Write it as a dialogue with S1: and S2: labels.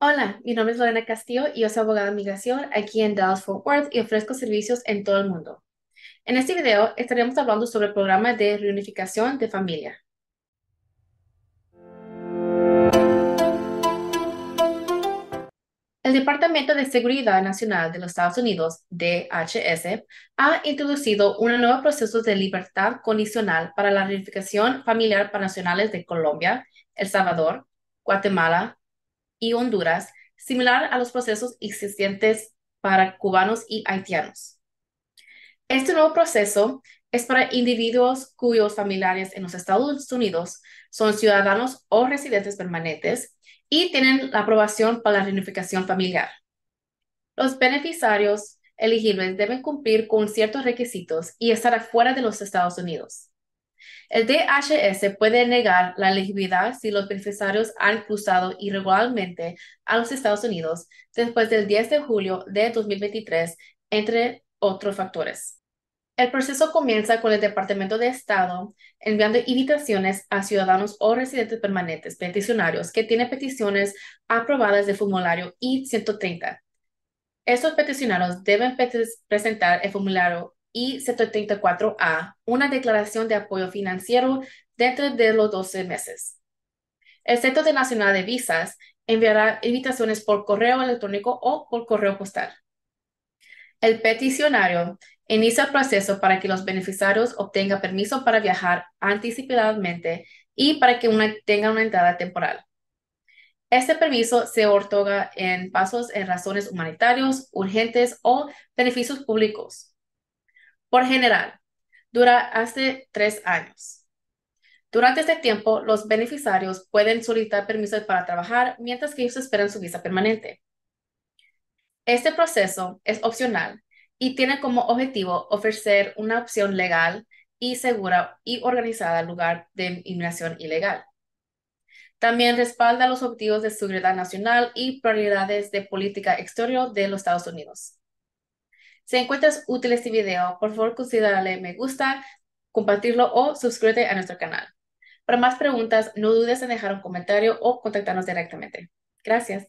S1: Hola, mi nombre es Lorena Castillo y soy abogada de migración aquí en Dallas Fort Worth y ofrezco servicios en todo el mundo. En este video estaremos hablando sobre el programa de reunificación de familia. El Departamento de Seguridad Nacional de los Estados Unidos, DHS, ha introducido un nuevo proceso de libertad condicional para la reunificación familiar para nacionales de Colombia, El Salvador, Guatemala, y Honduras, similar a los procesos existentes para cubanos y haitianos. Este nuevo proceso es para individuos cuyos familiares en los Estados Unidos son ciudadanos o residentes permanentes y tienen la aprobación para la reunificación familiar. Los beneficiarios elegibles deben cumplir con ciertos requisitos y estar afuera de los Estados Unidos. El DHS puede negar la elegibilidad si los beneficiarios han cruzado irregularmente a los Estados Unidos después del 10 de julio de 2023, entre otros factores. El proceso comienza con el Departamento de Estado enviando invitaciones a ciudadanos o residentes permanentes peticionarios que tienen peticiones aprobadas del formulario I-130. Estos peticionarios deben presentar el formulario y 734 a una declaración de apoyo financiero dentro de los 12 meses. El Centro Nacional de Visas enviará invitaciones por correo electrónico o por correo postal. El peticionario inicia el proceso para que los beneficiarios obtengan permiso para viajar anticipadamente y para que una, tengan una entrada temporal. Este permiso se otorga en pasos en razones humanitarias, urgentes o beneficios públicos. Por general, dura hace tres años. Durante este tiempo, los beneficiarios pueden solicitar permisos para trabajar mientras que ellos esperan su visa permanente. Este proceso es opcional y tiene como objetivo ofrecer una opción legal y segura y organizada en lugar de inmigración ilegal. También respalda los objetivos de seguridad nacional y prioridades de política exterior de los Estados Unidos. Si encuentras útil este video, por favor darle me gusta, compartirlo o suscríbete a nuestro canal. Para más preguntas, no dudes en dejar un comentario o contactarnos directamente. Gracias.